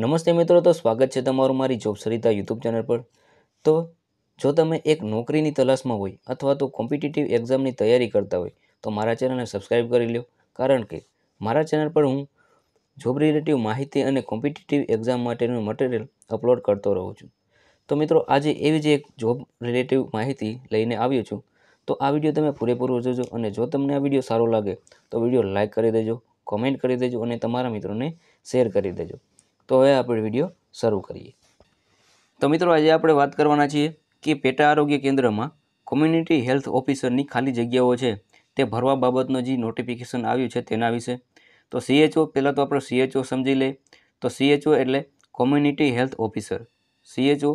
નમસ્તે મિત્રો તો સ્વાગત છે તમારું મારી જોબ સરિતા યુટ્યુબ ચેનલ પર તો જો તમે એક નોકરીની તલાશમાં હોય અથવા તો કોમ્પિટિટિવ એક્ઝામની તૈયારી કરતા હોય તો મારા ચેનલને સબસ્ક્રાઈબ કરી લો કારણ કે મારા ચેનલ પર હું જોબ રિલેટિવ માહિતી અને કોમ્પિટિટિવ એક્ઝામ માટેનું મટીરિયલ અપલોડ કરતો રહું છું તો મિત્રો આજે એવી જ એક જોબ રિલેટિવ માહિતી લઈને આવ્યો છું તો આ વિડીયો તમે પૂરેપૂરો જોજો અને જો તમને આ વિડીયો સારો લાગે તો વિડીયો લાઇક કરી દેજો કોમેન્ટ કરી દેજો અને તમારા મિત્રોને શેર કરી દેજો તો હવે આપણે વિડીયો શરૂ કરીએ તો મિત્રો આજે આપણે વાત કરવાના છીએ કે પેટા આરોગ્ય કેન્દ્રમાં કોમ્યુનિટી હેલ્થ ઓફિસરની ખાલી જગ્યાઓ છે તે ભરવા બાબતનો જે નોટિફિકેશન આવ્યું છે તેના વિશે તો સીએચઓ પહેલાં તો આપણે સીએચઓ સમજી લઈએ તો સીએચઓ એટલે community health officer CHO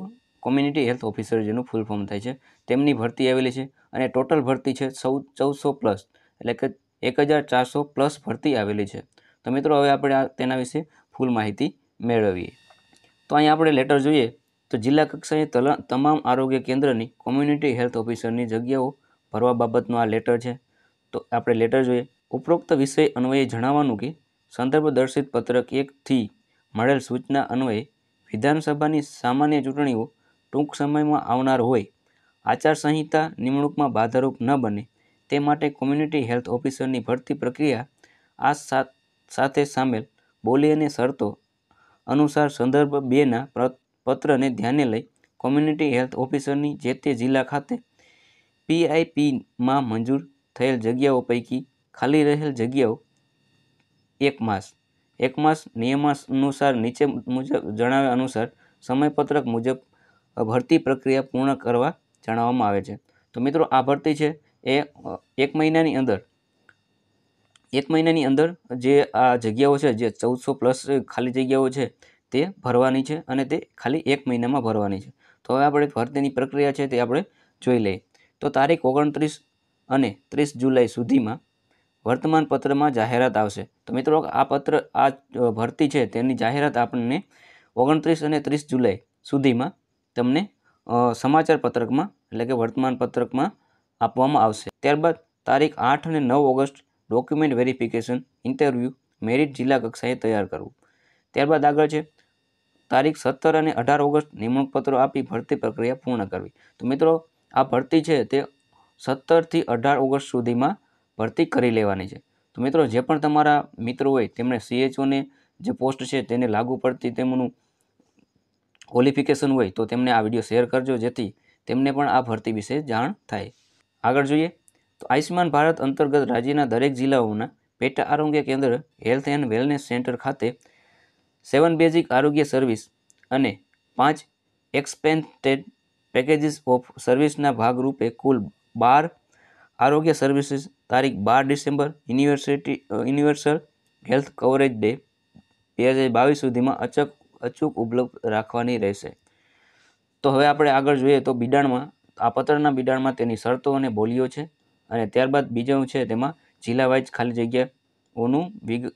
community health officer જેનું ફૂલ ફોર્મ થાય છે તેમની ભરતી આવેલી છે અને ટોટલ ભરતી છે સૌ ચૌદસો પ્લસ એટલે કે એક હજાર ચારસો પ્લસ ભરતી આવેલી છે તો મિત્રો હવે આપણે તેના વિશે ફૂલ માહિતી મેળવીએ તો અહીં આપણે લેટર જોઈએ તો જિલ્લા કક્ષાએ તમામ આરોગ્ય કેન્દ્રની કોમ્યુનિટી હેલ્થ ઓફિસરની જગ્યાઓ ભરવા બાબતનો આ લેટર છે તો આપણે લેટર જોઈએ ઉપરોક્ત વિષય અન્વયે જણાવવાનું કે સંદર્ભ દર્શિત પત્રક એકથી મળેલ સૂચના અન્વયે વિધાનસભાની સામાન્ય ચૂંટણીઓ ટૂંક સમયમાં આવનાર હોય આચારસંહિતા નિમણૂકમાં બાધારૂપ ન બને તે માટે કોમ્યુનિટી હેલ્થ ઓફિસરની ભરતી પ્રક્રિયા આ સાથે સામેલ બોલી અને શરતો અનુસાર સંદર્ભ બેના પત્રને ધ્યાને લઈ કોમ્યુનિટી હેલ્થ ઓફિસરની જે તે જિલ્લા ખાતે પીઆઈપીમાં મંજૂર થયેલ જગ્યાઓ પૈકી ખાલી રહેલ જગ્યાઓ એક માસ એક માસ નિયમાનુસાર નીચે મુજબ જણાવ્યા અનુસાર સમયપત્રક મુજબ ભરતી પ્રક્રિયા પૂર્ણ કરવા જણાવવામાં આવે છે તો મિત્રો આ ભરતી છે એ એક મહિનાની અંદર એક મહિનાની અંદર જે આ જગ્યાઓ છે જે ચૌદસો પ્લસ ખાલી જગ્યાઓ છે તે ભરવાની છે અને તે ખાલી એક મહિનામાં ભરવાની છે તો હવે આપણે ભરતીની પ્રક્રિયા છે તે આપણે જોઈ લઈએ તો તારીખ ઓગણત્રીસ અને ત્રીસ જુલાઈ સુધીમાં વર્તમાન પત્રમાં જાહેરાત આવશે તો મિત્રો આ પત્ર આ ભરતી છે તેની જાહેરાત આપણને ઓગણત્રીસ અને ત્રીસ જુલાઈ સુધીમાં તમને સમાચાર પત્રકમાં એટલે કે વર્તમાન પત્રકમાં આપવામાં આવશે ત્યારબાદ તારીખ આઠ અને નવ August document verification interview merit જિલ્લા કક્ષાએ તૈયાર કરવું ત્યારબાદ આગળ છે તારીખ સત્તર અને અઢાર ઓગસ્ટ નિમણૂક આપી ભરતી પ્રક્રિયા પૂર્ણ કરવી તો મિત્રો આ ભરતી છે તે સત્તરથી અઢાર ઓગસ્ટ સુધીમાં ભરતી કરી લેવાની છે તો મિત્રો જે પણ તમારા મિત્રો હોય તેમણે સીએચઓને જે પોસ્ટ છે તેને લાગુ પડતી તેમનું ક્વોલિફિકેશન હોય તો તેમને આ વિડીયો શેર કરજો જેથી તેમને પણ આ ભરતી વિશે જાણ થાય આગળ જોઈએ તો આયુષ્યમાન ભારત અંતર્ગત રાજ્યના દરેક જિલ્લાઓના પેટા આરોગ્ય કેન્દ્ર હેલ્થ એન્ડ વેલનેસ સેન્ટર ખાતે સેવન બેઝિક આરોગ્ય સર્વિસ અને પાંચ એક્સપેન્ટેડ પેકેજીસ ઓફ સર્વિસના ભાગરૂપે કુલ બાર આરોગ્ય સર્વિસીસ તારીખ બાર December university universal health coverage day બે હજાર બાવીસ સુધીમાં અચક અચૂક ઉપલબ્ધ રાખવાની રહેશે તો હવે આપણે આગળ જોઈએ તો બિડાણમાં આ પત્રના બિડાણમાં તેની શરતો અને બોલીઓ છે અને ત્યારબાદ બીજું છે તેમાં જિલ્લા વાઇઝ ખાલી જગ્યાઓનું વિગ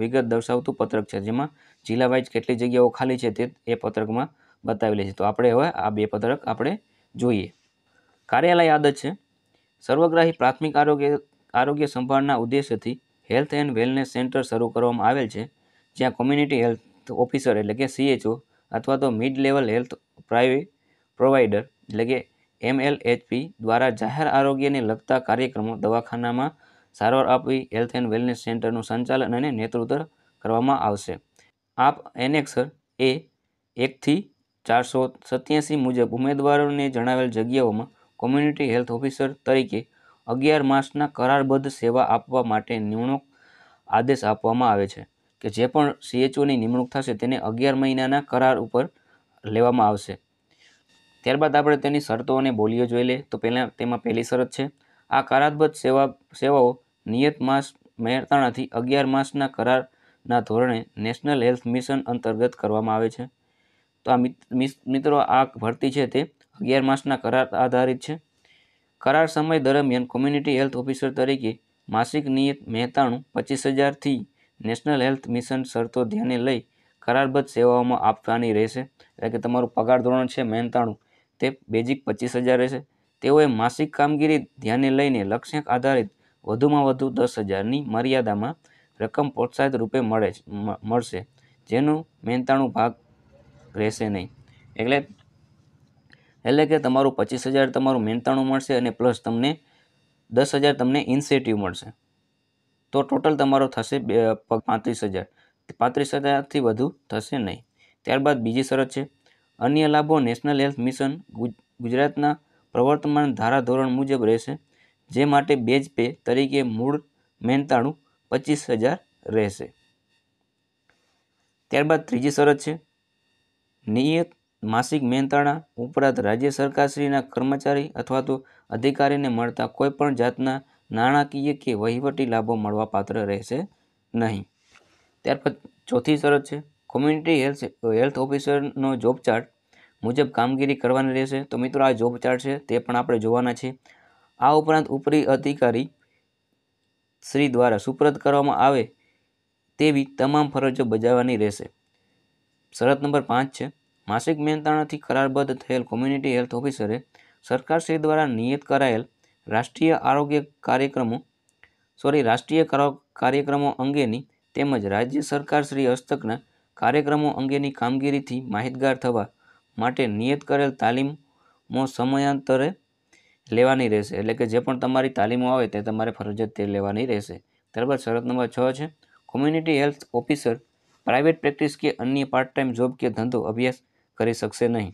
વિગત દર્શાવતું પત્રક છે જેમાં જિલ્લા વાઇઝ કેટલી જગ્યાઓ ખાલી છે તે એ પત્રકમાં બતાવેલી છે તો આપણે હવે આ બે પત્રક આપણે જોઈએ કાર્યાલય આદત છે સર્વગ્રાહી પ્રાથમિક આરોગ્ય આરોગ્ય સંભાળના ઉદ્દેશ્યથી હેલ્થ એન્ડ વેલનેસ સેન્ટર શરૂ કરવામાં આવેલ છે જ્યાં કોમ્યુનિટી હેલ્થ ઓફિસર એટલે કે સીએચઓ અથવા તો મિડ લેવલ હેલ્થ પ્રાઇવે પ્રોવાઈડર એટલે કે એમએલએચપી દ્વારા જાહેર આરોગ્યને લગતા કાર્યક્રમો દવાખાનામાં સારવાર આપવી હેલ્થ એન્ડ વેલનેસ સેન્ટરનું સંચાલન અને નેતૃત્વ કરવામાં આવશે આપ એનેક્સર એ એકથી ચારસો સત્યાસી મુજબ ઉમેદવારોને જણાવેલ જગ્યાઓમાં કોમ્યુનિટી હેલ્થ ઓફિસર તરીકે અગિયાર માસના કરારબદ્ધ સેવા આપવા માટે નિમણૂક આદેશ આપવામાં આવે છે કે જે પણ સીએચઓની નિમણૂક થશે તેને અગિયાર મહિનાના કરાર ઉપર લેવામાં આવશે ત્યારબાદ આપણે તેની શરતો અને બોલીઓ જોઈ લે તો પહેલાં તેમાં પહેલી શરત છે આ કરારબદ્ધ સેવા સેવાઓ નિયત માસ મહેરતાણાથી અગિયાર માસના કરારના ધોરણે નેશનલ હેલ્થ મિશન અંતર્ગત કરવામાં આવે છે તો આ મિત્રો આ ભરતી છે તે અગિયાર માસના કરાર આધારિત છે કરાર સમય દરમિયાન કોમ્યુનિટી હેલ્થ ઓફિસર તરીકે માસિક નિયત મહેતાણું પચીસ હજારથી નેશનલ હેલ્થ મિશન શરતો ધ્યાને લઈ કરારબદ્ધ સેવાઓમાં આપવાની રહેશે એટલે કે તમારું પગાર ધોરણ છે મહેનતાણું તે બેઝિક પચીસ હજાર રહેશે તેઓએ માસિક કામગીરી ધ્યાને લઈને લક્ષ્યાંક આધારિત વધુમાં વધુ દસ હજારની મર્યાદામાં રકમ પ્રોત્સાહિત રૂપે મળે મળશે જેનું મહેનતાણું ભાગ રહેશે નહીં એટલે એટલે કે તમારું પચીસ હજાર તમારું મહેનતાણું મળશે અને પ્લસ તમને દસ હજાર તમને ઇન્સેન્ટિવ મળશે તો ટોટલ તમારો થશે બે પાંત્રીસ હજાર પાંત્રીસ હજારથી વધુ થશે નહીં ત્યારબાદ બીજી શરત છે અન્ય લાભો નેશનલ હેલ્થ મિશન ગુજરાતના પ્રવર્તમાન ધારાધોરણ મુજબ રહેશે જે માટે બેજ પે તરીકે મૂળ મહેનતાણું પચીસ હજાર રહેશે ત્યારબાદ ત્રીજી શરત છે નિયત માસિક મહેનતાણા ઉપરાંત રાજ્ય સરકારશ્રીના કર્મચારી અથવા તો અધિકારીને મળતા કોઈપણ જાતના નાણાકીય કે વહીવટી લાભો મળવા પાત્ર રહેશે નહીં ત્યારબાદ ચોથી શરત છે કોમ્યુનિટી હેલ્થ હેલ્થ ઓફિસરનો જોબ ચાર્ટ મુજબ કામગીરી કરવાની રહેશે તો મિત્રો આ જોબ ચાર્ટ છે તે પણ આપણે જોવાના છે આ ઉપરાંત ઉપરી અધિકારી શ્રી દ્વારા સુપ્રત કરવામાં આવે તેવી તમામ ફરજો બજાવવાની રહેશે શરત નંબર પાંચ છે માસિક મહેનતાણાથી કરારબદ્ધ થયેલ કોમ્યુનિટી હેલ્થ ઓફિસરે શ્રી દ્વારા નિયત કરાયેલ રાષ્ટ્રીય આરોગ્ય કાર્યક્રમો સોરી રાષ્ટ્રીય કાર્યક્રમો અંગેની તેમજ રાજ્ય સરકાર શ્રી હસ્તકના કાર્યક્રમો અંગેની કામગીરીથી માહિતગાર થવા માટે નિયત કરેલ તાલીમો સમયાંતરે લેવાની રહેશે એટલે કે જે પણ તમારી તાલીમો આવે તે તમારે ફરજિયાત તે લેવાની રહેશે ત્યારબાદ શરત નંબર છ છે community health officer private practice કે અન્ય પાર્ટ ટાઈમ જોબ કે ધંધો અભ્યાસ કરી શકશે નહીં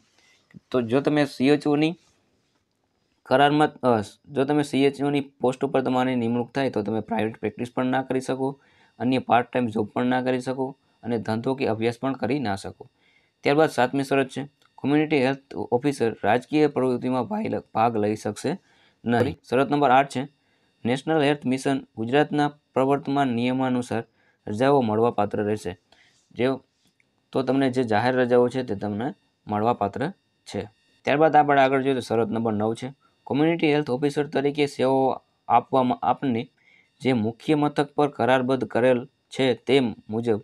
તો જો તમે સીએચઓની કરારમાં જો તમે સીએચઓની પોસ્ટ ઉપર તમારી નિમણૂક થાય તો તમે પ્રાઇવેટ પ્રેક્ટિસ પણ ના કરી શકો અન્ય પાર્ટ ટાઈમ જોબ પણ ના કરી શકો અને ધંધો કે અભ્યાસ પણ કરી ના શકો ત્યારબાદ સાતમી શરત છે કોમ્યુનિટી હેલ્થ ઓફિસર રાજકીય પ્રવૃત્તિમાં ભાગ લઈ શકશે નહીં શરત નંબર આઠ છે નેશનલ હેલ્થ મિશન ગુજરાતના પ્રવર્તમાન નિયમાનુસાર રજાઓ મળવાપાત્ર રહેશે જે તો તમને જે જાહેર રજાઓ છે તે તમને મળવાપાત્ર છે ત્યારબાદ આપણે આગળ જોઈએ તો શરત નંબર નવ છે કોમ્યુનિટી હેલ્થ ઓફિસર તરીકે સેવાઓ આપવામાં આપની જે મુખ્ય મથક પર કરારબદ્ધ કરેલ છે તેમ મુજબ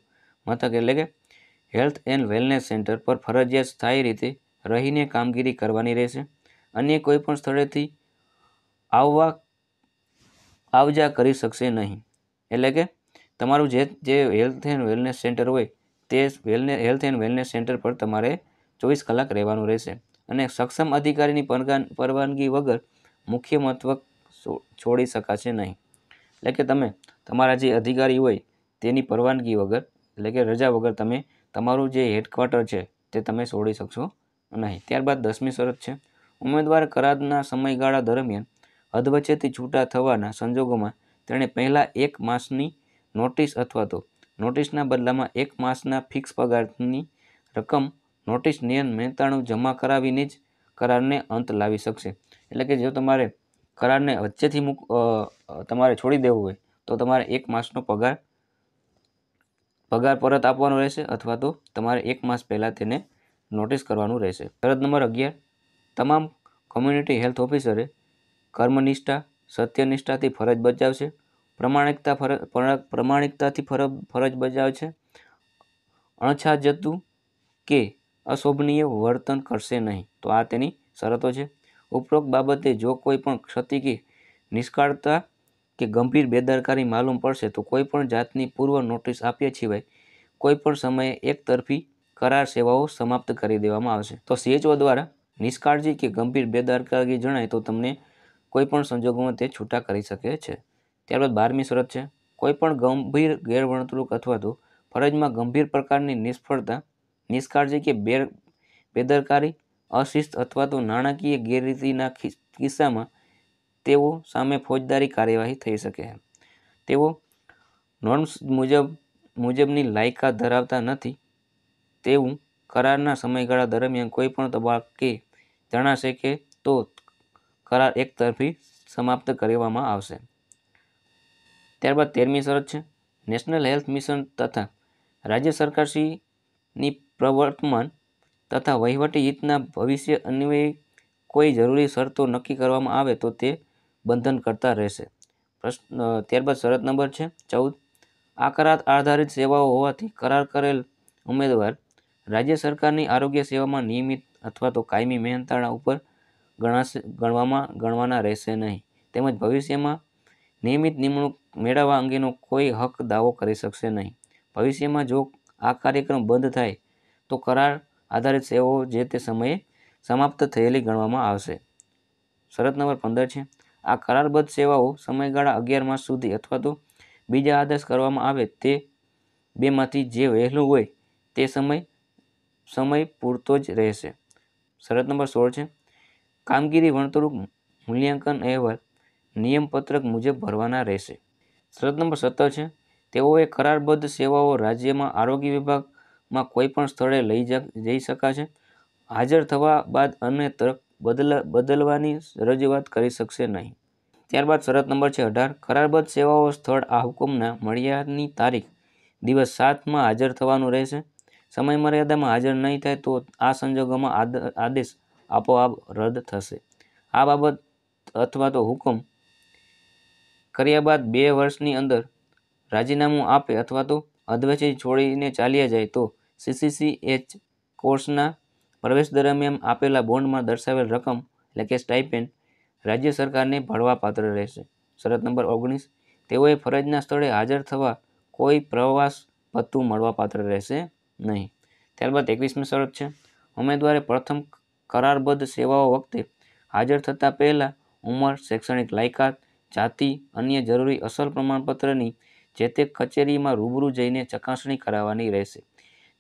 મથક એટલે કે હેલ્થ એન્ડ વેલનેસ સેન્ટર પર ફરજિયાત સ્થાયી રીતે રહીને કામગીરી કરવાની રહેશે અન્ય કોઈપણ સ્થળેથી આવવા આવજા કરી શકશે નહીં એટલે કે તમારું જે જે હેલ્થ એન્ડ વેલનેસ સેન્ટર હોય તે વેલને હેલ્થ એન્ડ વેલનેસ સેન્ટર પર તમારે ચોવીસ કલાક રહેવાનું રહેશે અને સક્ષમ અધિકારીની પરવાનગી વગર મુખ્ય મથક છોડી શકાશે નહીં એટલે કે તમે તમારા જે અધિકારી હોય તેની પરવાનગી વગર એટલે કે રજા વગર તમે તમારું જે હેડક્વાર્ટર છે તે તમે છોડી શકશો નહીં ત્યારબાદ દસમી શરત છે ઉમેદવાર કરારના સમયગાળા દરમિયાન અધવચ્ચેથી છૂટા થવાના સંજોગોમાં તેણે પહેલાં એક માસની નોટિસ અથવા તો નોટિસના બદલામાં એક માસના ફિક્સ પગારની રકમ નોટિસ નિયમ મહેતાણું જમા કરાવીને જ કરારને અંત લાવી શકશે એટલે કે જો તમારે કરારને વચ્ચેથી મૂક તમારે છોડી દેવું હોય તો તમારે એક માસનો પગાર પગાર પરત આપવાનો રહેશે અથવા તો તમારે એક માસ પહેલાં તેને નોટિસ કરવાનું રહેશે શરત નંબર અગિયાર તમામ કોમ્યુનિટી હેલ્થ ઓફિસરે કર્મનિષ્ઠા સત્યનિષ્ઠાથી ફરજ બજાવશે પ્રમાણિકતા ફરજ પ્રમાણિકતાથી ફરજ બજાવશે અણછા અણછાજતું કે અશોભનીય વર્તન કરશે નહીં તો આ તેની શરતો છે ઉપરોક્ત બાબતે જો કોઈ પણ ક્ષતિ કે નિષ્કાળતા કે ગંભીર બેદરકારી માલુમ પડશે તો કોઈ પણ જાતની પૂર્વ નોટિસ આપ્યા સિવાય કોઈપણ સમયે એકતરફી કરાર સેવાઓ સમાપ્ત કરી દેવામાં આવશે તો સીએચઓ દ્વારા નિષ્કાળજી કે ગંભીર બેદરકારી જણાય તો તમને કોઈપણ સંજોગોમાં તે છૂટા કરી શકે છે ત્યારબાદ બારમી શરત છે કોઈપણ ગંભીર ગેરવર્તણૂક અથવા તો ફરજમાં ગંભીર પ્રકારની નિષ્ફળતા નિષ્કાળજી કે બેર બેદરકારી અશિસ્ત અથવા તો નાણાકીય ગેરરીતિના કિસ્સામાં તેઓ સામે ફોજદારી કાર્યવાહી થઈ શકે તેઓ નોર્મ્સ મુજબ મુજબની લાયકાત ધરાવતા નથી તેવું કરારના સમયગાળા દરમિયાન કોઈ કોઈપણ તબક્કે જણાશે કે તો કરાર એક તરફી સમાપ્ત કરવામાં આવશે ત્યારબાદ તેરમી શરત છે નેશનલ હેલ્થ મિશન તથા રાજ્ય સરકારશ્રીની પ્રવર્તમાન તથા વહીવટી હિતના ભવિષ્ય અન્વયે કોઈ જરૂરી શરતો નક્કી કરવામાં આવે તો તે બંધન કરતા રહેશે પ્રશ્ન ત્યારબાદ શરત નંબર છે ચૌદ આ કરાર આધારિત સેવાઓ હોવાથી કરાર કરેલ ઉમેદવાર રાજ્ય સરકારની આરોગ્ય સેવામાં નિયમિત અથવા તો કાયમી મહેનતાણા ઉપર ગણાશે ગણવામાં ગણવાના રહેશે નહીં તેમજ ભવિષ્યમાં નિયમિત નિમણૂક મેળવવા અંગેનો કોઈ હક દાવો કરી શકશે નહીં ભવિષ્યમાં જો આ કાર્યક્રમ બંધ થાય તો કરાર આધારિત સેવાઓ જે તે સમયે સમાપ્ત થયેલી ગણવામાં આવશે શરત નંબર પંદર છે આ કરારબદ્ધ સેવાઓ સમયગાળા અગિયાર માસ સુધી અથવા તો બીજા આદેશ કરવામાં આવે તે બેમાંથી જે વહેલું હોય તે સમય સમય પૂરતો જ રહેશે શરત નંબર સોળ છે કામગીરી વર્તણૂક મૂલ્યાંકન અહેવાલ નિયમપત્રક મુજબ ભરવાના રહેશે શરત નંબર સત્તર છે તેઓએ કરારબદ્ધ સેવાઓ રાજ્યમાં આરોગ્ય વિભાગમાં કોઈપણ સ્થળે લઈ જઈ શકાશે હાજર થવા બાદ અન્ય તરફ બદલા બદલવાની રજૂઆત કરી શકશે નહીં ત્યારબાદ શરત નંબર છે અઢાર કરારબદ્ધ સેવાઓ સ્થળ આ હુકમના મળ્યાની તારીખ દિવસ સાતમાં હાજર થવાનું રહેશે સમય મર્યાદામાં હાજર નહીં થાય તો આ સંજોગોમાં આદેશ આપોઆપ રદ થશે આ બાબત અથવા તો હુકમ કર્યા બાદ બે વર્ષની અંદર રાજીનામું આપે અથવા તો અધવચ્ચે છોડીને ચાલ્યા જાય તો સીસીસી એચ કોર્સના પ્રવેશ દરમિયાન આપેલા બોન્ડમાં દર્શાવેલ રકમ એટલે કે સ્ટાઇપેન્ડ રાજ્ય સરકારને ભળવાપાત્ર રહેશે શરત નંબર ઓગણીસ તેઓએ ફરજના સ્થળે હાજર થવા કોઈ પ્રવાસ ભથ્થું મળવાપાત્ર રહેશે નહીં ત્યારબાદ એકવીસમી શરત છે ઉમેદવારે પ્રથમ કરારબદ્ધ સેવાઓ વખતે હાજર થતાં પહેલાં ઉંમર શૈક્ષણિક લાયકાત જાતિ અન્ય જરૂરી અસલ પ્રમાણપત્રની જે તે કચેરીમાં રૂબરૂ જઈને ચકાસણી કરાવવાની રહેશે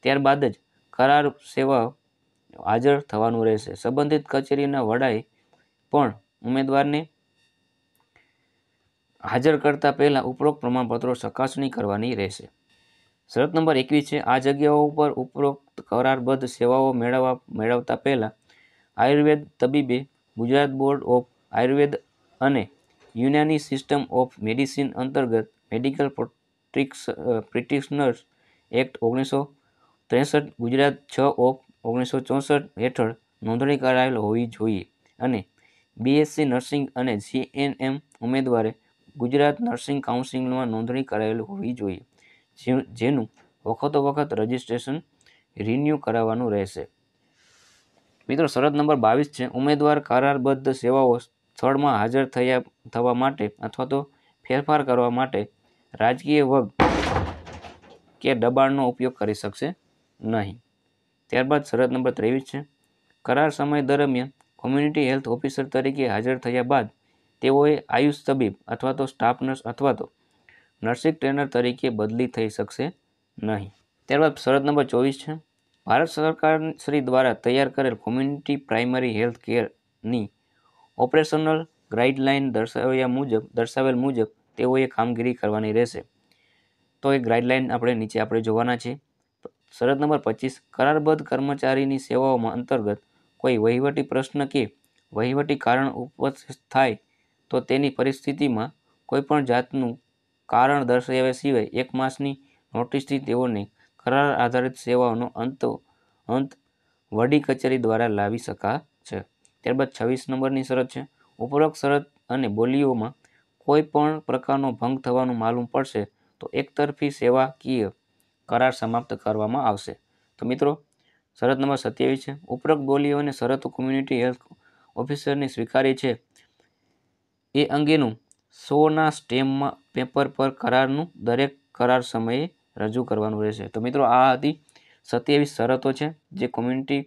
ત્યારબાદ જ કરાર સેવા હાજર થવાનું રહેશે સંબંધિત કચેરીના વડાએ પણ ઉમેદવારને હાજર કરતા પહેલાં ઉપરોક્ત પ્રમાણપત્રો ચકાસણી કરવાની રહેશે શરત નંબર એકવીસ છે આ જગ્યાઓ ઉપર ઉપરોક્ત કરારબદ્ધ સેવાઓ મેળવવા મેળવતા પહેલાં આયુર્વેદ તબીબે ગુજરાત બોર્ડ ઓફ આયુર્વેદ અને યુનાની સિસ્ટમ ઓફ મેડિસિન અંતર્ગત મેડિકલ પ્રોટ્રિક્સ પ્રિટિશનર્સ એક્ટ ઓગણીસો ત્રેસઠ ગુજરાત છ ઓફ ઓગણીસો ચોસઠ હેઠળ નોંધણી કરાયેલ હોવી જોઈએ અને બીએસસી નર્સિંગ અને સીએનએમ ઉમેદવારે ગુજરાત નર્સિંગ કાઉન્સિલમાં નોંધણી કરાયેલ હોવી જોઈએ જેનું વખતો વખત રજિસ્ટ્રેશન રિન્યૂ કરાવવાનું રહેશે મિત્રો શરત નંબર બાવીસ છે ઉમેદવાર કરારબદ્ધ સેવાઓ સ્થળમાં હાજર થયા થવા માટે અથવા તો ફેરફાર કરવા માટે રાજકીય વગ કે દબાણનો ઉપયોગ કરી શકશે નહીં ત્યારબાદ શરત નંબર ત્રેવીસ છે કરાર સમય દરમિયાન કોમ્યુનિટી હેલ્થ ઓફિસર તરીકે હાજર થયા બાદ તેઓએ આયુષ તબીબ અથવા તો સ્ટાફ નર્સ અથવા તો નર્સિંગ ટ્રેનર તરીકે બદલી થઈ શકશે નહીં ત્યારબાદ શરત નંબર ચોવીસ છે ભારત સરકાર શ્રી દ્વારા તૈયાર કરેલ કોમ્યુનિટી પ્રાઇમરી હેલ્થ કેરની ઓપરેશનલ ગાઈડલાઇન દર્શાવ્યા મુજબ દર્શાવેલ મુજબ તેઓએ કામગીરી કરવાની રહેશે તો એ ગાઈડલાઇન આપણે નીચે આપણે જોવાના છે શરત નંબર પચીસ કરારબદ્ધ કર્મચારીની સેવાઓમાં અંતર્ગત કોઈ વહીવટી પ્રશ્ન કે વહીવટી કારણ ઉપસ્થિત થાય તો તેની પરિસ્થિતિમાં કોઈપણ જાતનું કારણ દર્શાવ્યા સિવાય એક માસની નોટિસથી તેઓને કરાર આધારિત સેવાઓનો અંત અંત વડી કચેરી દ્વારા લાવી શકા છે ત્યારબાદ છવ્વીસ નંબરની શરત છે ઉપરોક્ત શરત અને બોલીઓમાં કોઈ પણ પ્રકારનો ભંગ થવાનું માલુમ પડશે તો એકતરફી સેવાકીય કરાર સમાપ્ત કરવામાં આવશે તો મિત્રો શરત નંબર સત્યાવીસ છે ઉપરોક્ત અને શરતો કોમ્યુનિટી હેલ્થ ઓફિસરની સ્વીકારી છે એ અંગેનું સોના સ્ટેમમાં પેપર પર કરારનું દરેક કરાર સમયે રજૂ કરવાનું રહેશે તો મિત્રો આ હતી સત્યાવીસ શરતો છે જે કોમ્યુનિટી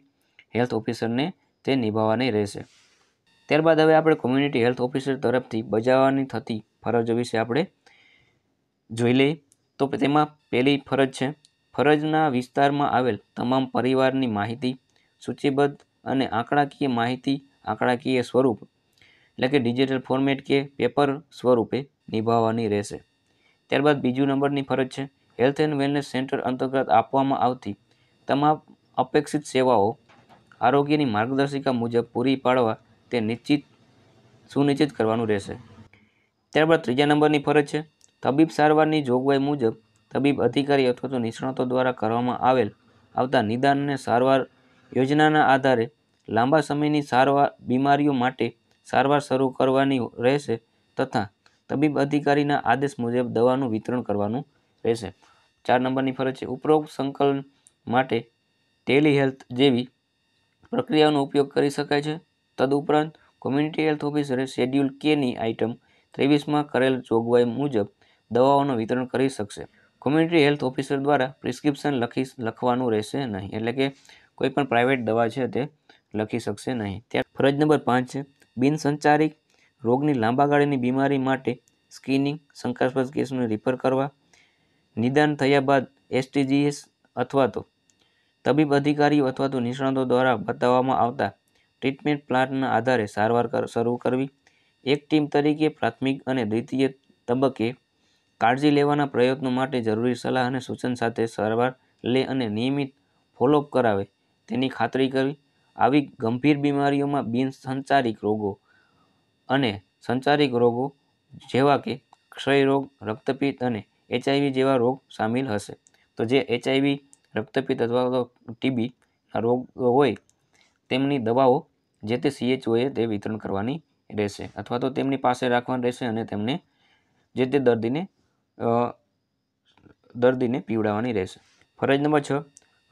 હેલ્થ ઓફિસરને તે નિભાવવાની રહેશે ત્યારબાદ હવે આપણે કોમ્યુનિટી હેલ્થ ઓફિસર તરફથી બજાવવાની થતી ફરજો વિશે આપણે જોઈ લઈએ તો તેમાં પહેલી ફરજ છે ફરજના વિસ્તારમાં આવેલ તમામ પરિવારની માહિતી સૂચિબદ્ધ અને આંકડાકીય માહિતી આંકડાકીય સ્વરૂપ એટલે કે ડિજિટલ ફોર્મેટ કે પેપર સ્વરૂપે નિભાવવાની રહેશે ત્યારબાદ બીજું નંબરની ફરજ છે હેલ્થ એન્ડ વેલનેસ સેન્ટર અંતર્ગત આપવામાં આવતી તમામ અપેક્ષિત સેવાઓ આરોગ્યની માર્ગદર્શિકા મુજબ પૂરી પાડવા તે નિશ્ચિત સુનિશ્ચિત કરવાનું રહેશે ત્યારબાદ ત્રીજા નંબરની ફરજ છે તબીબ સારવારની જોગવાઈ મુજબ તબીબ અધિકારી અથવા તો નિષ્ણાતો દ્વારા કરવામાં આવેલ આવતા નિદાન અને સારવાર યોજનાના આધારે લાંબા સમયની સારવાર બીમારીઓ માટે સારવાર શરૂ કરવાની રહેશે તથા તબીબ અધિકારીના આદેશ મુજબ દવાનું વિતરણ કરવાનું રહેશે ચાર નંબરની ફરજ છે ઉપરોક્ત સંકલન માટે ટેલી હેલ્થ જેવી પ્રક્રિયાનો ઉપયોગ કરી શકાય છે તદુપરાંત કોમ્યુનિટી હેલ્થ ઓફિસરે શેડ્યુલ કેની આઇટમ ત્રેવીસમાં કરેલ જોગવાઈ મુજબ દવાઓનું વિતરણ કરી શકશે કોમ્યુનિટી હેલ્થ ઓફિસર દ્વારા પ્રિસ્ક્રિપ્શન લખી લખવાનું રહેશે નહીં એટલે કે કોઈ પણ પ્રાઇવેટ દવા છે તે લખી શકશે નહીં ત્યાં ફરજ નંબર પાંચ છે બિનસંચારિક રોગની લાંબા ગાળાની બીમારી માટે સ્કિનિંગ શંકાસ્પદ કેસને રિફર કરવા નિદાન થયા બાદ એસટીજીએસ અથવા તો તબીબ અધિકારીઓ અથવા તો નિષ્ણાતો દ્વારા બતાવવામાં આવતા ટ્રીટમેન્ટ પ્લાનના આધારે સારવાર શરૂ કરવી એક ટીમ તરીકે પ્રાથમિક અને દ્વિતીય તબક્કે કાળજી લેવાના પ્રયત્નો માટે જરૂરી સલાહ અને સૂચન સાથે સારવાર લે અને નિયમિત ફોલોઅપ કરાવે તેની ખાતરી કરવી આવી ગંભીર બીમારીઓમાં બિનસંચારિક રોગો અને સંચારિક રોગો જેવા કે ક્ષયરોગ રક્તપિત્ત અને એચઆઈવી જેવા રોગ સામેલ હશે તો જે એચઆઈવી રક્તપિત્ત અથવા તો ટીબીના રોગ હોય તેમની દવાઓ જે તે સીએચઓએ તે વિતરણ કરવાની રહેશે અથવા તો તેમની પાસે રાખવાની રહેશે અને તેમને જે તે દર્દીને દર્દીને પીવડાવવાની રહેશે ફરજ નંબર છ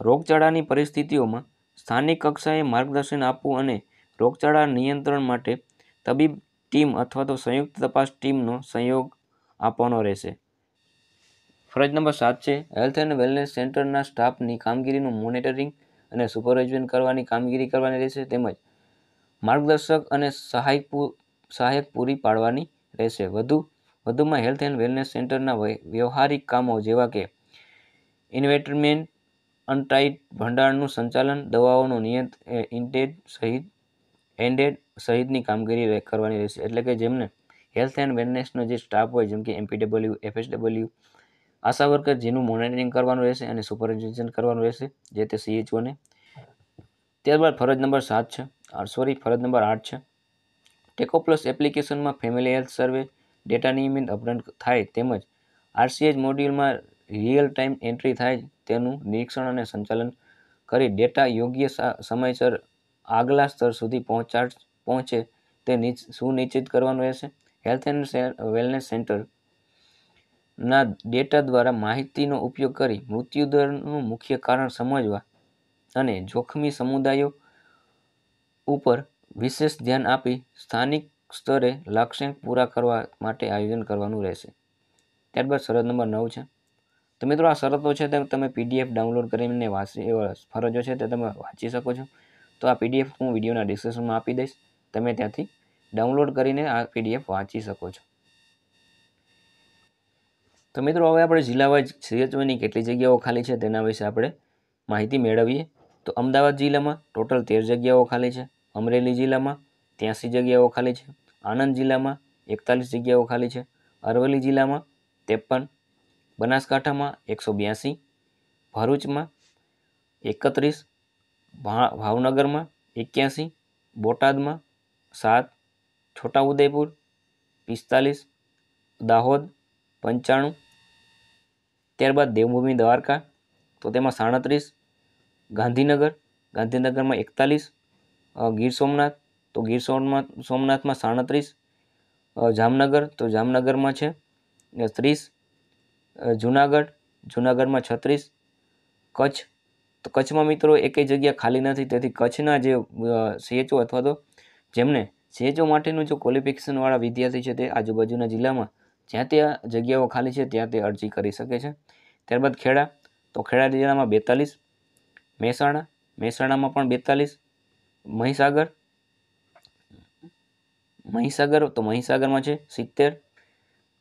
રોગચાળાની પરિસ્થિતિઓમાં સ્થાનિક કક્ષાએ માર્ગદર્શન આપવું અને રોગચાળા નિયંત્રણ માટે તબીબ ટીમ અથવા તો સંયુક્ત તપાસ ટીમનો સહયોગ આપવાનો રહેશે ફરજ નંબર સાત છે હેલ્થ એન્ડ વેલનેસ સેન્ટરના સ્ટાફની કામગીરીનું મોનિટરિંગ અને સુપરવિઝન કરવાની કામગીરી કરવાની રહેશે તેમજ માર્ગદર્શક અને સહાય સહાયક પૂરી પાડવાની રહેશે વધુ વધુમાં હેલ્થ એન્ડ વેલનેસ સેન્ટરના વ્યવહારિક કામો જેવા કે ઇન્વેટરમેન્ટ અનટાઈટ ભંડારનું સંચાલન દવાઓનું નિયત ઇન્ટેડ સહિત એન્ડેડ સહિતની કામગીરી કરવાની રહેશે એટલે કે જેમને હેલ્થ એન્ડ વેલનેસનો જે સ્ટાફ હોય જેમ કે એમપીડબલ્યુ એફએસડબલ્યુ આશા વર્કર જેનું મોનિટરિંગ કરવાનું રહેશે અને સુપરવિઝન કરવાનું રહેશે જે તે સીએચઓને ત્યારબાદ ફરજ નંબર સાત છે સોરી ફરજ નંબર આઠ છે ટેકો પ્લસ એપ્લિકેશનમાં ફેમિલી હેલ્થ સર્વે ડેટા નિયમિત અપડેટ થાય તેમજ આરસીએચ મોડ્યુલમાં રિયલ ટાઈમ એન્ટ્રી થાય તેનું નિરીક્ષણ અને સંચાલન કરી ડેટા યોગ્ય સમયસર આગલા સ્તર સુધી પહોંચાડ પહોંચે તે સુનિશ્ચિત કરવાનું રહેશે હેલ્થ એન્ડ વેલનેસ સેન્ટર ના ડેટા દ્વારા માહિતીનો ઉપયોગ કરી મૃત્યુદરનું મુખ્ય કારણ સમજવા અને જોખમી સમુદાયો ઉપર વિશેષ ધ્યાન આપી સ્થાનિક સ્તરે લક્ષ્યાંક પૂરા કરવા માટે આયોજન કરવાનું રહેશે ત્યારબાદ શરત નંબર નવ છે તો મિત્રો આ શરતો છે તે તમે પીડીએફ ડાઉનલોડ કરીને વાંચી ફરજો છે તે તમે વાંચી શકો છો તો આ પીડીએફ હું વિડીયોના ડિસ્ક્રિપ્શનમાં આપી દઈશ તમે ત્યાંથી ડાઉનલોડ કરીને આ પીડીએફ વાંચી શકો છો તો મિત્રો હવે આપણે જિલ્લાવાઇઝ સીએચઓની કેટલી જગ્યાઓ ખાલી છે તેના વિશે આપણે માહિતી મેળવીએ તો અમદાવાદ જિલ્લામાં ટોટલ તેર જગ્યાઓ ખાલી છે અમરેલી જિલ્લામાં ત્યાંસી જગ્યાઓ ખાલી છે આણંદ જિલ્લામાં એકતાલીસ જગ્યાઓ ખાલી છે અરવલ્લી જિલ્લામાં ત્રેપન બનાસકાંઠામાં એકસો બ્યાસી ભરૂચમાં એકત્રીસ ભાવનગરમાં એક્યાસી બોટાદમાં સાત છોટાઉદેપુર પિસ્તાલીસ દાહોદ પંચાણું ત્યારબાદ દેવભૂમિ દ્વારકા તો તેમાં સાડત્રીસ ગાંધીનગર ગાંધીનગરમાં એકતાલીસ ગીર સોમનાથ તો ગીર સોમનાથ સોમનાથમાં સાડત્રીસ જામનગર તો જામનગરમાં છે ત્રીસ જુનાગઢ જુનાગઢમાં છત્રીસ કચ્છ તો કચ્છમાં મિત્રો એકેય જગ્યા ખાલી નથી તેથી કચ્છના જે સીએચઓ અથવા તો જેમને સીએચઓ માટેનું જો ક્વોલિફિકેશનવાળા વિદ્યાર્થી છે તે આજુબાજુના જિલ્લામાં જ્યાં ત્યાં જગ્યાઓ ખાલી છે ત્યાં તે અરજી કરી શકે છે ત્યારબાદ ખેડા તો ખેડા જિલ્લામાં બેતાલીસ મહેસાણા મહેસાણામાં પણ બેતાલીસ મહીસાગર મહીસાગર તો મહીસાગરમાં છે સિત્તેર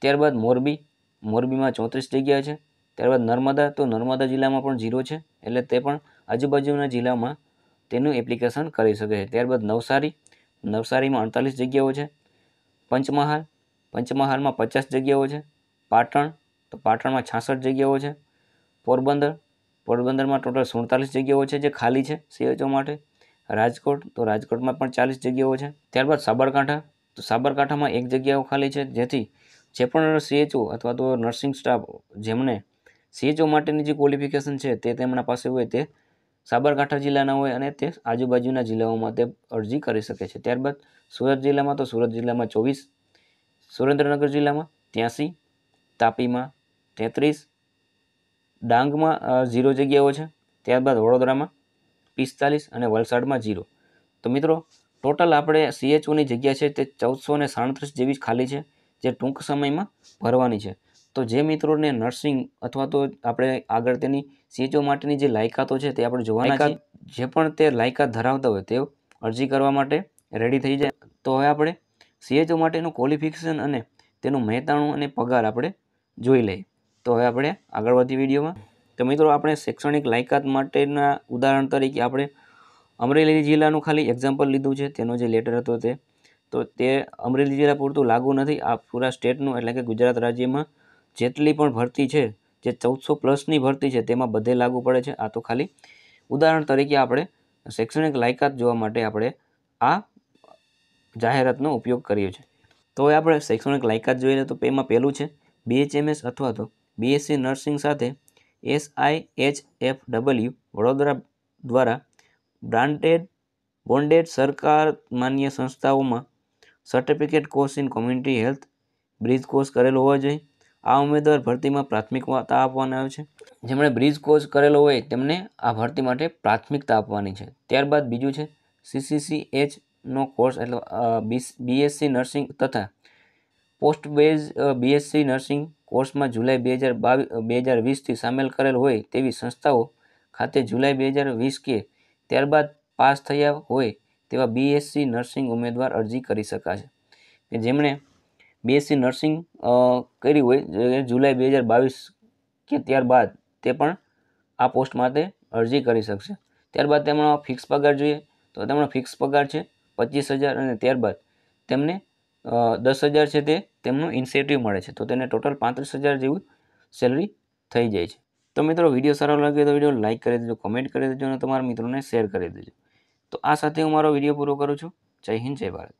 ત્યારબાદ મોરબી મોરબીમાં ચોત્રીસ જગ્યા છે ત્યારબાદ નર્મદા તો નર્મદા જિલ્લામાં પણ ઝીરો છે એટલે તે પણ આજુબાજુના જિલ્લામાં તેનું એપ્લિકેશન કરી શકે છે ત્યારબાદ નવસારી નવસારીમાં અડતાલીસ જગ્યાઓ છે પંચમહાલ પંચમહાલમાં પચાસ જગ્યાઓ છે પાટણ તો પાટણમાં છાસઠ જગ્યાઓ છે પોરબંદર પોરબંદરમાં ટોટલ સુડતાલીસ જગ્યાઓ છે જે ખાલી છે સીએચઓ માટે રાજકોટ તો રાજકોટમાં પણ ચાલીસ જગ્યાઓ છે ત્યારબાદ સાબરકાંઠા તો સાબરકાંઠામાં એક જગ્યાઓ ખાલી છે જેથી જે પણ સીએચઓ અથવા તો નર્સિંગ સ્ટાફ જેમને સીએચઓ માટેની જે ક્વોલિફિકેશન છે તે તેમના પાસે હોય તે સાબરકાંઠા જિલ્લાના હોય અને તે આજુબાજુના જિલ્લાઓમાં તે અરજી કરી શકે છે ત્યારબાદ સુરત જિલ્લામાં તો સુરત જિલ્લામાં ચોવીસ સુરેન્દ્રનગર જિલ્લામાં ત્યાંસી તાપીમાં તેત્રીસ ડાંગમાં ઝીરો જગ્યાઓ છે ત્યારબાદ વડોદરામાં પિસ્તાલીસ અને વલસાડમાં ઝીરો તો મિત્રો ટોટલ આપણે સીએચઓની જગ્યા છે તે ચૌદસો ને સાડત્રીસ જેવી ખાલી છે જે ટૂંક સમયમાં ભરવાની છે તો જે મિત્રોને નર્સિંગ અથવા તો આપણે આગળ તેની સીએચઓ માટેની જે લાયકાતો છે તે આપણે જોવાની છે જે પણ તે લાયકાત ધરાવતા હોય તેઓ અરજી કરવા માટે રેડી થઈ જાય તો હવે આપણે સીએચઓ માટેનું ક્વોલિફિકેશન અને તેનું મહેતાણું અને પગાર આપણે જોઈ લઈએ તો હવે આપણે આગળ વધી વિડીયોમાં તો મિત્રો આપણે શૈક્ષણિક લાયકાત માટેના ઉદાહરણ તરીકે આપણે અમરેલી જિલ્લાનું ખાલી એક્ઝામ્પલ લીધું છે તેનો જે લેટર હતો તે તો તે અમરેલી જિલ્લા પૂરતું લાગુ નથી આ પૂરા સ્ટેટનું એટલે કે ગુજરાત રાજ્યમાં જેટલી પણ ભરતી છે જે ચૌદસો પ્લસની ભરતી છે તેમાં બધે લાગુ પડે છે આ તો ખાલી ઉદાહરણ તરીકે આપણે શૈક્ષણિક લાયકાત જોવા માટે આપણે આ જાહેરાતનો ઉપયોગ કર્યો છે તો હવે આપણે શૈક્ષણિક લાયકાત જોઈએ તો એમાં પહેલું છે બીએચએમએસ અથવા તો બીએસસી નર્સિંગ સાથે S I H F W Vadodara દ્વારા બ્રાન્ડેડ બોન્ડેડ સરકાર માન્ય સંસ્થાઓમાં certificate course in community health bridge course કરેલો હોવો જોઈએ આ ઉમેદવાર ભરતીમાં પ્રાથમિકતા આપવાના આવે છે જેમણે બ્રિજ કોર્સ કરેલો હોય તેમને આ ભરતી માટે પ્રાથમિકતા આપવાની છે ત્યારબાદ બીજું છે સીસીસી એચનો કોર્સ એટલે બીએસસી નર્સિંગ તથા પોસ્ટ બેઝ બીએસસી નર્સિંગ કોર્સમાં જુલાઈ બે હજાર બાવીસ બે હજાર વીસથી સામેલ કરેલ હોય તેવી સંસ્થાઓ ખાતે જુલાઈ બે હજાર વીસ કે ત્યારબાદ પાસ થયા હોય તેવા બીએસસી નર્સિંગ ઉમેદવાર અરજી કરી શકાશે કે જેમણે બીએસસી નર્સિંગ કરી હોય જુલાઈ બે હજાર બાવીસ કે ત્યારબાદ તે પણ આ પોસ્ટ માટે અરજી કરી શકશે ત્યારબાદ તેમનો ફિક્સ પગાર જોઈએ તો તેમનો ફિક્સ પગાર છે પચીસ હજાર અને ત્યારબાદ તેમને દસ હજાર છે તે તેમનું ઇન્સેન્ટિવ મળે છે તો તેને ટોટલ પાંત્રીસ હજાર જેવું સેલરી થઈ જાય છે તો મિત્રો વિડીયો સારો લાગ્યો તો વિડીયો લાઇક કરી દેજો કોમેન્ટ કરી દેજો અને તમારા મિત્રોને શેર કરી દેજો તો આ સાથે હું મારો વિડીયો પૂરો કરું છું જય હિન્દ જય ભારત